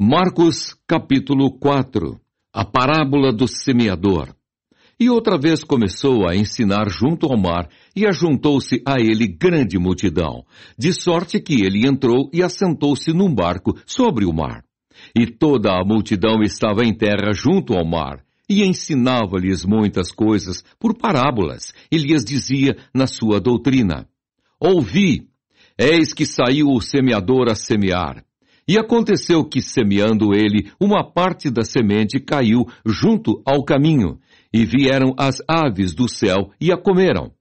Marcos capítulo 4 A parábola do semeador. E outra vez começou a ensinar junto ao mar, e ajuntou-se a ele grande multidão, de sorte que ele entrou e assentou-se num barco sobre o mar. E toda a multidão estava em terra junto ao mar, e ensinava-lhes muitas coisas por parábolas, e lhes dizia na sua doutrina: Ouvi, eis que saiu o semeador a semear. E aconteceu que, semeando ele, uma parte da semente caiu junto ao caminho, e vieram as aves do céu e a comeram.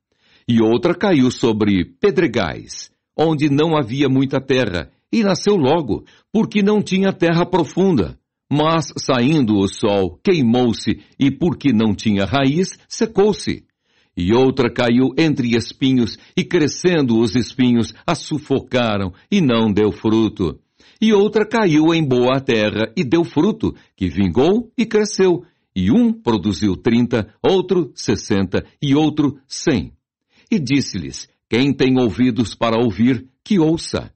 E outra caiu sobre pedregais, onde não havia muita terra, e nasceu logo, porque não tinha terra profunda. Mas, saindo o sol, queimou-se, e porque não tinha raiz, secou-se. E outra caiu entre espinhos, e crescendo os espinhos, a sufocaram, e não deu fruto e outra caiu em boa terra e deu fruto, que vingou e cresceu, e um produziu trinta, outro sessenta e outro cem. E disse-lhes, quem tem ouvidos para ouvir, que ouça.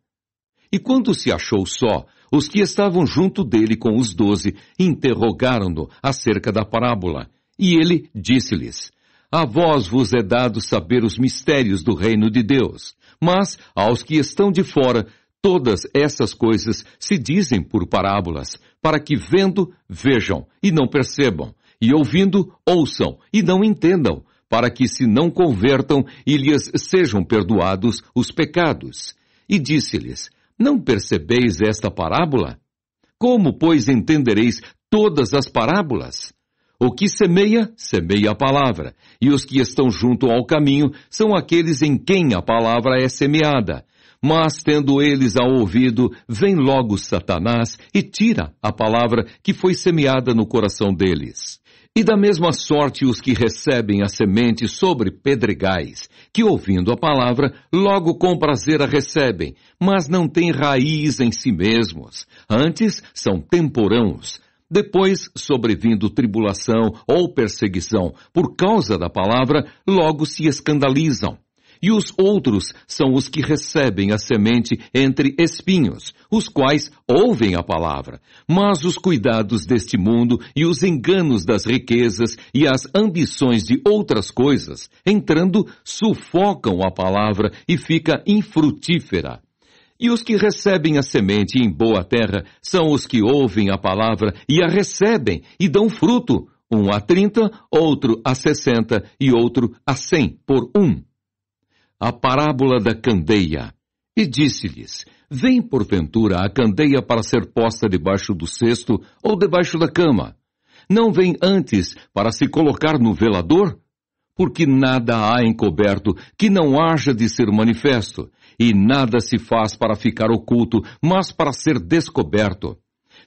E quando se achou só, os que estavam junto dele com os doze interrogaram-no acerca da parábola. E ele disse-lhes, A vós vos é dado saber os mistérios do reino de Deus, mas aos que estão de fora Todas essas coisas se dizem por parábolas, para que vendo, vejam e não percebam, e ouvindo, ouçam e não entendam, para que se não convertam e lhes sejam perdoados os pecados. E disse-lhes: Não percebeis esta parábola? Como, pois, entendereis todas as parábolas? O que semeia, semeia a palavra, e os que estão junto ao caminho são aqueles em quem a palavra é semeada. Mas tendo eles ao ouvido, vem logo Satanás e tira a palavra que foi semeada no coração deles. E da mesma sorte os que recebem a semente sobre pedregais, que ouvindo a palavra, logo com prazer a recebem, mas não têm raiz em si mesmos. Antes são temporãos. Depois, sobrevindo tribulação ou perseguição por causa da palavra, logo se escandalizam e os outros são os que recebem a semente entre espinhos, os quais ouvem a palavra. Mas os cuidados deste mundo e os enganos das riquezas e as ambições de outras coisas, entrando, sufocam a palavra e fica infrutífera. E os que recebem a semente em boa terra são os que ouvem a palavra e a recebem e dão fruto, um a trinta, outro a sessenta e outro a cem por um a parábola da candeia, e disse-lhes: Vem porventura a candeia para ser posta debaixo do cesto ou debaixo da cama? Não vem antes para se colocar no velador? Porque nada há encoberto que não haja de ser manifesto, e nada se faz para ficar oculto, mas para ser descoberto.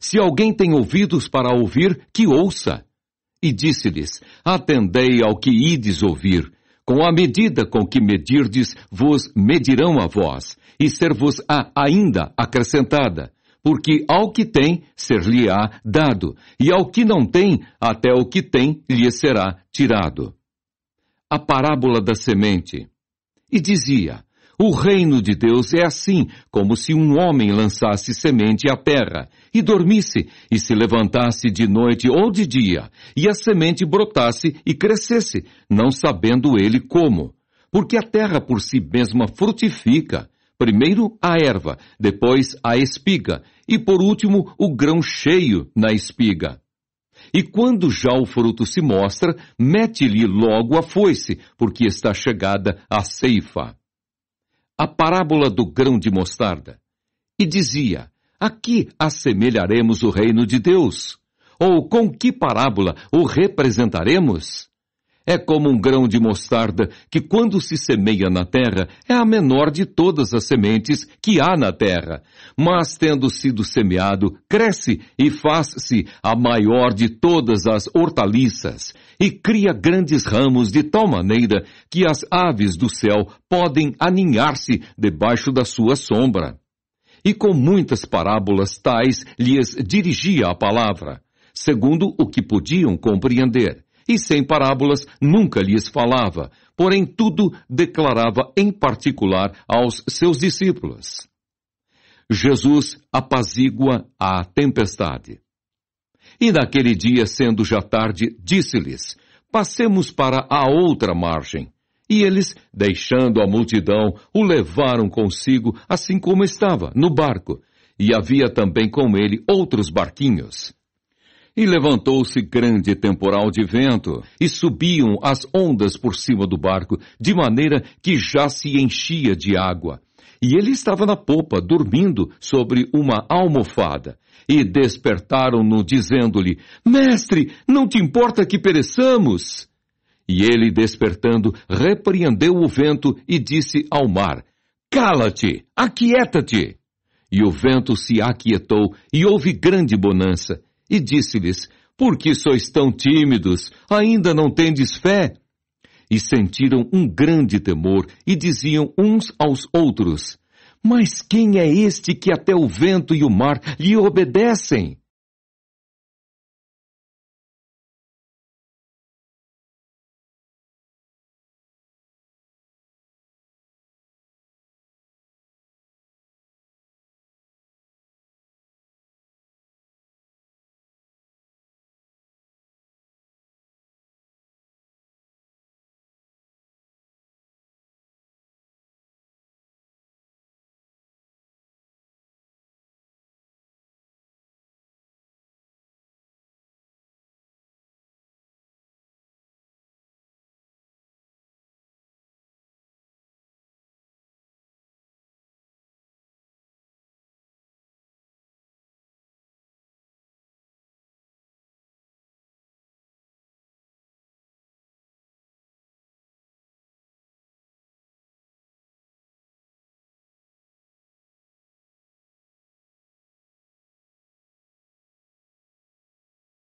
Se alguém tem ouvidos para ouvir, que ouça. E disse-lhes: Atendei ao que ides ouvir. Com a medida com que medirdes, vos medirão a vós, e ser-vos-á ainda acrescentada. Porque ao que tem, ser-lhe-á dado, e ao que não tem, até o que tem, lhe será tirado. A parábola da semente. E dizia, o reino de Deus é assim, como se um homem lançasse semente à terra, e dormisse, e se levantasse de noite ou de dia, e a semente brotasse e crescesse, não sabendo ele como. Porque a terra por si mesma frutifica, primeiro a erva, depois a espiga, e por último o grão cheio na espiga. E quando já o fruto se mostra, mete-lhe logo a foice, porque está chegada a ceifa a parábola do grão de mostarda, e dizia: A que assemelharemos o reino de Deus? Ou com que parábola o representaremos? É como um grão de mostarda que, quando se semeia na terra, é a menor de todas as sementes que há na terra. Mas, tendo sido semeado, cresce e faz-se a maior de todas as hortaliças, e cria grandes ramos de tal maneira que as aves do céu podem aninhar-se debaixo da sua sombra. E com muitas parábolas tais lhes dirigia a palavra, segundo o que podiam compreender e sem parábolas nunca lhes falava, porém tudo declarava em particular aos seus discípulos. Jesus apazigua a tempestade. E naquele dia, sendo já tarde, disse-lhes: Passemos para a outra margem. E eles, deixando a multidão, o levaram consigo, assim como estava, no barco. E havia também com ele outros barquinhos. E levantou-se grande temporal de vento, e subiam as ondas por cima do barco, de maneira que já se enchia de água. E ele estava na popa, dormindo sobre uma almofada. E despertaram-no, dizendo-lhe: Mestre, não te importa que pereçamos? E ele, despertando, repreendeu o vento e disse ao mar: Cala-te, aquieta-te. E o vento se aquietou, e houve grande bonança e disse-lhes, Por que sois tão tímidos? Ainda não tendes fé? E sentiram um grande temor e diziam uns aos outros, Mas quem é este que até o vento e o mar lhe obedecem?